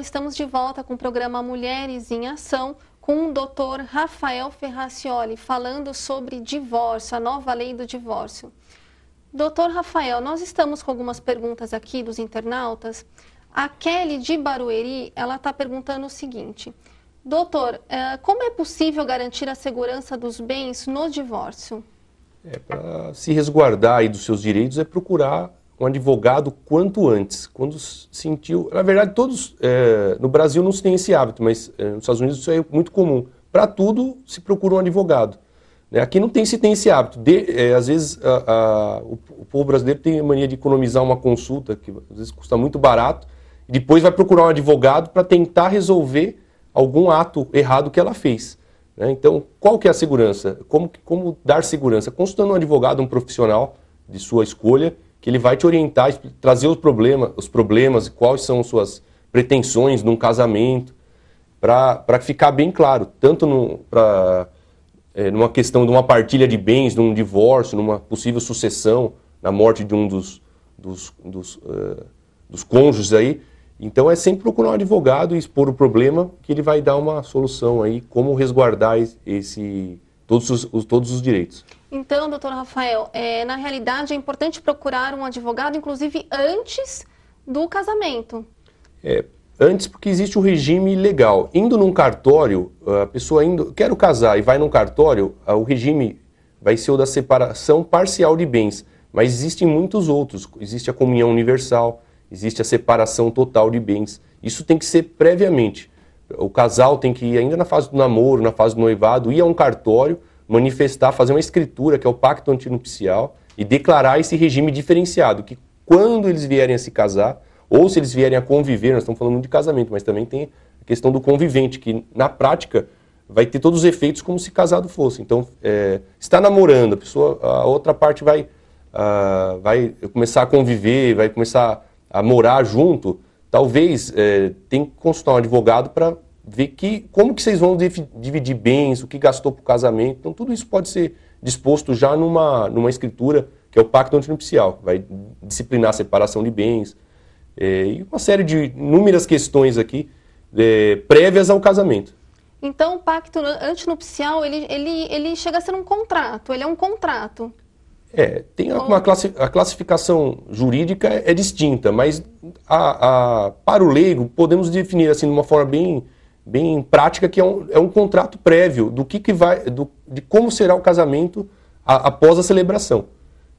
estamos de volta com o programa Mulheres em Ação com o doutor Rafael Ferracioli, falando sobre divórcio, a nova lei do divórcio. Doutor Rafael, nós estamos com algumas perguntas aqui dos internautas. A Kelly de Barueri, ela está perguntando o seguinte. Doutor, é, como é possível garantir a segurança dos bens no divórcio? É, para se resguardar aí dos seus direitos é procurar um advogado quanto antes, quando sentiu. Na verdade, todos. É, no Brasil não se tem esse hábito, mas é, nos Estados Unidos isso é muito comum. Para tudo se procura um advogado. Né? Aqui não tem se tem esse hábito. De, é, às vezes a, a, o, o, povo brasileiro tem a mania de economizar uma consulta, que às vezes custa muito barato, e depois vai procurar um advogado para tentar resolver algum ato errado que ela fez. Né? Então, qual que é a segurança? Como, como dar segurança? Consultando um advogado, um profissional de sua escolha que ele vai te orientar, trazer os, problemas, os problemas, quais são suas pretensões num casamento, para ficar bem claro, tanto no, pra, é, numa questão de uma partilha de bens, num divórcio, numa possível sucessão, na morte de um dos, dos, dos, uh, dos cônjuges aí. Então é sempre procurar um advogado e expor o problema que ele vai dar uma solução aí, como resguardar esse todos os, os, todos os direitos. Então, doutor Rafael, é, na realidade é importante procurar um advogado, inclusive antes do casamento. É, antes porque existe um regime legal. Indo num cartório, a pessoa indo, quero casar e vai num cartório, o regime vai ser o da separação parcial de bens, mas existem muitos outros. Existe a comunhão universal, existe a separação total de bens. Isso tem que ser previamente o casal tem que ir ainda na fase do namoro, na fase do noivado, ir a um cartório, manifestar, fazer uma escritura, que é o pacto antinupcial, e declarar esse regime diferenciado, que quando eles vierem a se casar, ou se eles vierem a conviver, nós estamos falando de casamento, mas também tem a questão do convivente, que na prática vai ter todos os efeitos como se casado fosse. Então, é, está namorando, a pessoa, a outra parte vai, a, ah, vai começar a conviver, vai começar a morar junto, talvez é, tem que consultar um advogado para ver que, como que vocês vão dividir bens, o que gastou para o casamento. Então, tudo isso pode ser disposto já numa, numa escritura, que é o pacto antinupcial, que vai disciplinar a separação de bens, é, e uma série de inúmeras questões aqui é, prévias ao casamento. Então, o pacto antinupcial, ele, ele, ele chega a ser um contrato, ele é um contrato. É, tem uma classi a classificação jurídica é, é distinta, mas a, a, para o leigo podemos definir assim de uma forma bem, bem prática que é um, é um contrato prévio do que, que vai, do, de como será o casamento a, após a celebração.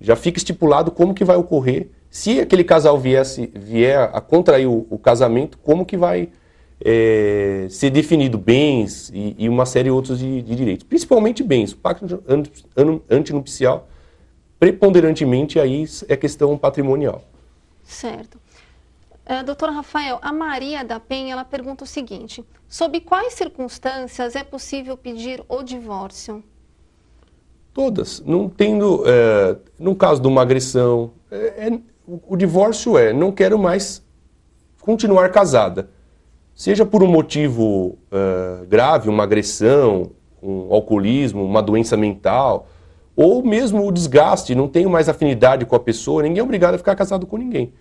Já fica estipulado como que vai ocorrer, se aquele casal viesse, vier a contrair o, o casamento, como que vai é, ser definido bens e, e, uma série de outros de, de direitos, principalmente bens. O pacto antinupcial preponderantemente aí é questão patrimonial. Certo. Uh, doutora Rafael, a Maria da Penha ela pergunta o seguinte: sob quais circunstâncias é possível pedir o divórcio? Todas. Não tendo, é, no caso de uma agressão, é, é, o, o divórcio é: não quero mais continuar casada. Seja por um motivo grave, uma agressão, um alcoolismo, uma doença mental, ou mesmo o desgaste, não tenho mais afinidade com a pessoa, ninguém é obrigado a ficar casado com ninguém.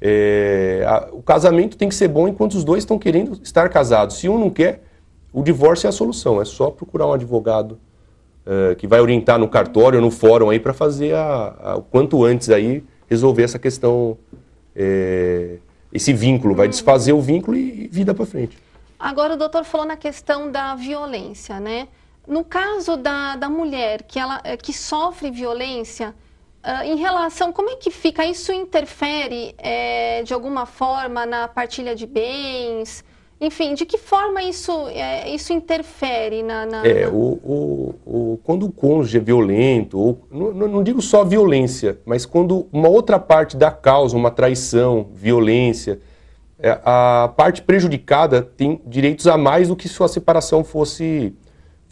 É, a, o casamento tem que ser bom enquanto os dois estão querendo estar casados. Se um não quer, o divórcio é a solução. É só procurar um advogado é, que vai orientar no cartório, no fórum aí para fazer o quanto antes aí resolver essa questão, é, esse vínculo, vai desfazer o vínculo e, e vida para frente. Agora o doutor falou na questão da violência, né? No caso da, da mulher que, ela, eh, que sofre violência, uh, em relação, como é que fica? Isso interfere é, de alguma forma na partilha de bens? Enfim, de que forma isso, é, isso interfere na. na... É, o, o, o, quando o cônjuge é violento, ou, não, não digo só violência, mas quando uma outra parte da causa, uma traição, violência, a parte prejudicada tem direitos a mais do que se a separação fosse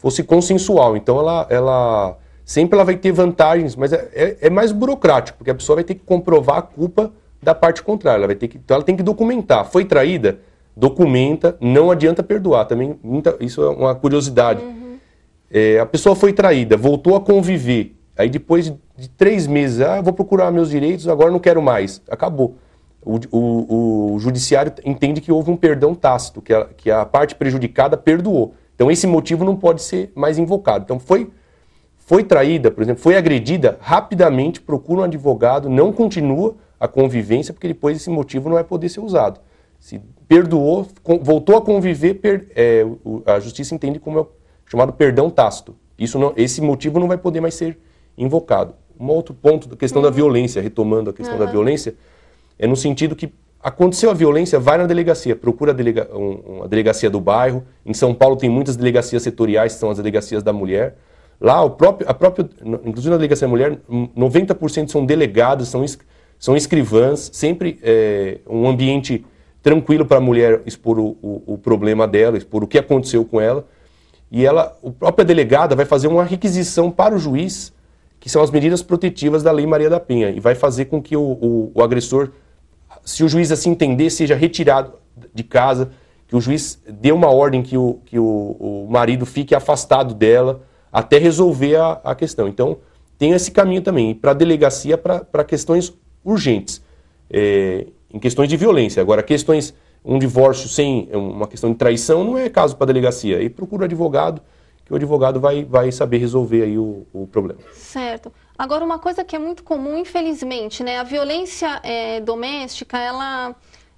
fosse consensual. Então ela, ela sempre ela vai ter vantagens, mas é, é, é mais burocrático, porque a pessoa vai ter que comprovar a culpa da parte contrária. Ela vai ter que, então ela tem que documentar. Foi traída? Documenta, não adianta perdoar. Também muita, isso é uma curiosidade. Uhum. É, a pessoa foi traída, voltou a conviver. Aí depois de três meses, ah, vou procurar meus direitos, agora não quero mais. Acabou. O, o, o judiciário entende que houve um perdão tácito, que a, que a parte prejudicada perdoou. Então esse motivo não pode ser mais invocado. Então foi foi traída, por exemplo, foi agredida, rapidamente procura um advogado, não continua a convivência, porque depois esse motivo não vai poder ser usado. Se perdoou, voltou a conviver, per, é, a justiça entende como é chamado perdão tácito. Isso não, esse motivo não vai poder mais ser invocado. Um outro ponto da questão uhum. da violência, retomando a questão uhum. da violência, é no sentido que Aconteceu a violência, vai na delegacia, procura a, delega, um, uma delegacia do bairro. Em São Paulo tem muitas delegacias setoriais, são as delegacias da mulher. Lá, o próprio, a própria, inclusive na delegacia da mulher, 90% são delegados, são, são escrivãs, sempre é, um ambiente tranquilo para a mulher expor o, o, o problema dela, expor o que aconteceu com ela. E ela, a própria delegada vai fazer uma requisição para o juiz, que são as medidas protetivas da Lei Maria da Penha, e vai fazer com que o, o, o agressor se o juiz assim entender, seja retirado de casa, que o juiz dê uma ordem que o, que o, o marido fique afastado dela até resolver a, a questão. Então, tem esse caminho também, para delegacia, para questões urgentes, é, em questões de violência. Agora, questões, um divórcio sem é, uma questão de traição não é caso para delegacia. Aí procura o advogado, que o advogado vai, vai saber resolver aí o, o problema. Certo. Agora, uma coisa que é muito comum, infelizmente, né? A violência é, doméstica, ela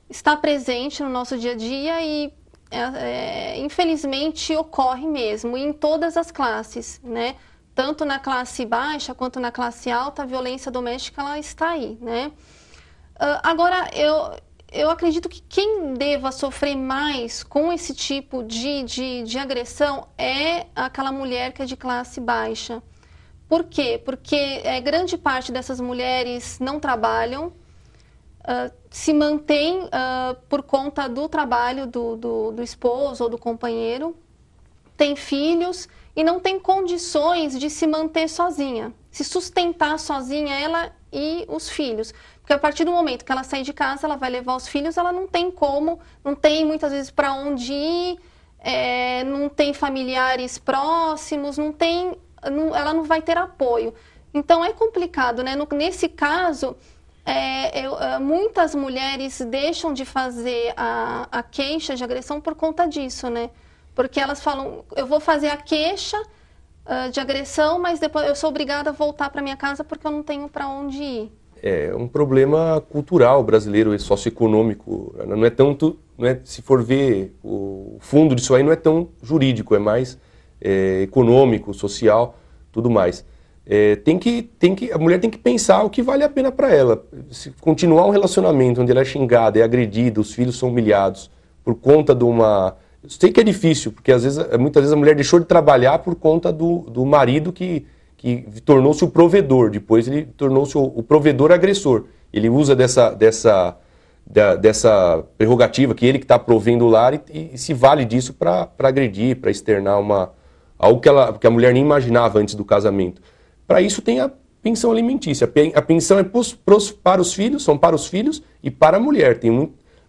está presente no nosso dia a dia e é, infelizmente ocorre mesmo em todas as classes, né? Tanto na classe baixa quanto na classe alta, a violência doméstica ela está aí, né? Uh, agora eu eu acredito que quem deva sofrer mais com esse tipo de, de, de agressão é aquela mulher que é de classe baixa, por quê? Porque é, grande parte dessas mulheres não trabalham, uh, se mantém uh, ah, por conta do trabalho do, do, do esposo ou do companheiro, tem filhos e não tem condições de se manter sozinha, se sustentar sozinha ela e os filhos. Porque a partir do momento que ela sai de casa, ela vai levar os filhos, ela não tem como, não tem muitas vezes para onde ir, é, não tem familiares próximos, não tem não, ela não vai ter apoio. Então é complicado, né? No, nesse caso, é, eu, é, muitas mulheres deixam de fazer a, a queixa de agressão por conta disso, né? Porque elas falam, eu vou fazer a queixa uh, de agressão, mas depois eu sou obrigada a voltar para minha casa porque eu não tenho para onde ir. É, é um problema cultural brasileiro e socioeconômico. Não é tanto, não é, se for ver o fundo disso aí, não é tão jurídico, é mais é, econômico, social, tudo mais. É, tem que, tem que, a mulher tem que pensar o que vale a pena para ela. Se continuar um relacionamento onde ela é xingada, é agredida, os filhos são humilhados por conta de uma. Eu sei que é difícil, porque às vezes, muitas vezes a mulher deixou de trabalhar por conta do, do marido que, que tornou-se o provedor, depois ele tornou-se o, o, provedor agressor. Ele usa dessa, dessa, da, dessa prerrogativa que ele que está provendo o lar e, e, e se vale disso para agredir, para externar uma, algo que, ela, que a mulher nem imaginava antes do casamento. Para isso tem a pensão alimentícia. A pensão é pros, pros, para os filhos, são para os filhos e para a mulher. Tem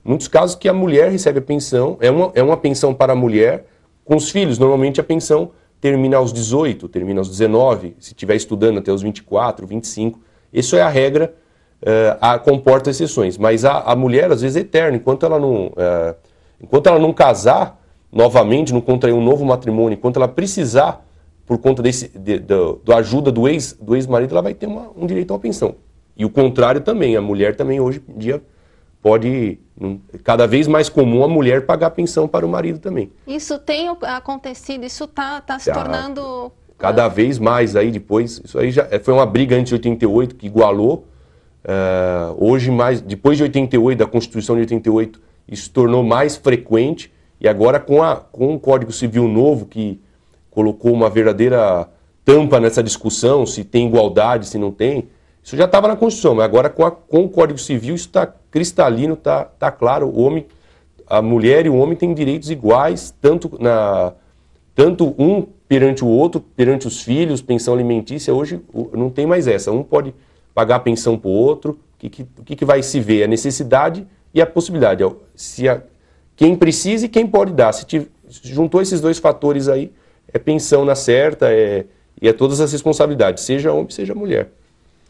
muitos casos que a mulher recebe a pensão, é uma, é uma pensão para a mulher com os filhos. Normalmente a pensão termina aos 18, termina aos 19, se estiver estudando até os 24, 25. Isso é a regra, uh, a, comporta exceções. Mas a, a mulher, às vezes, é eterna. Enquanto ela não, uh, enquanto ela não casar, novamente, não contrair um novo matrimônio, enquanto ela precisar, por conta desse, de, do, do ajuda do ex-marido, do ex ela vai ter uma, um direito a uma pensão. E o contrário também, a mulher também hoje em dia pode cada vez mais comum a mulher pagar pensão para o marido também. Isso tem acontecido, isso está tá se tá. tornando cada ah, vez mais aí depois. Isso aí já é, foi uma briga antes de 88 que igualou. Uh, hoje mais depois de 88 da Constituição de 88 isso tornou mais frequente e agora, com, a, com o Código Civil novo, que colocou uma verdadeira tampa nessa discussão, se tem igualdade, se não tem, isso já estava na Constituição, mas agora com, a, com o Código Civil isso está cristalino, está tá claro, o homem, a mulher e o homem têm direitos iguais, tanto, na, tanto um perante o outro, perante os filhos, pensão alimentícia, hoje não tem mais essa, um pode pagar pensão para o outro, o que, que, que, vai se ver? A necessidade e a possibilidade. Se a, quem precisa e quem pode dar. Se te, juntou esses dois fatores aí, é pensão na certa, é, e é todas as responsabilidades, seja homem, seja mulher.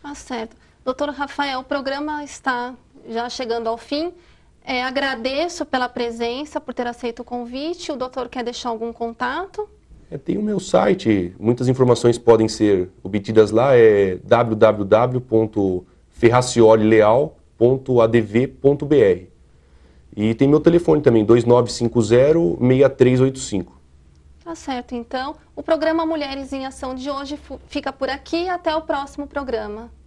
Tá certo. Doutor Rafael, o programa está já chegando ao fim. É, agradeço pela presença, por ter aceito o convite. O doutor quer deixar algum contato? É, tem o meu site, muitas informações podem ser obtidas lá, é www.ferraciolileal.adv.br. E tem meu telefone também, 2950-6385. Tá certo, então. O programa Mulheres em Ação de hoje fica por aqui. Até o próximo programa.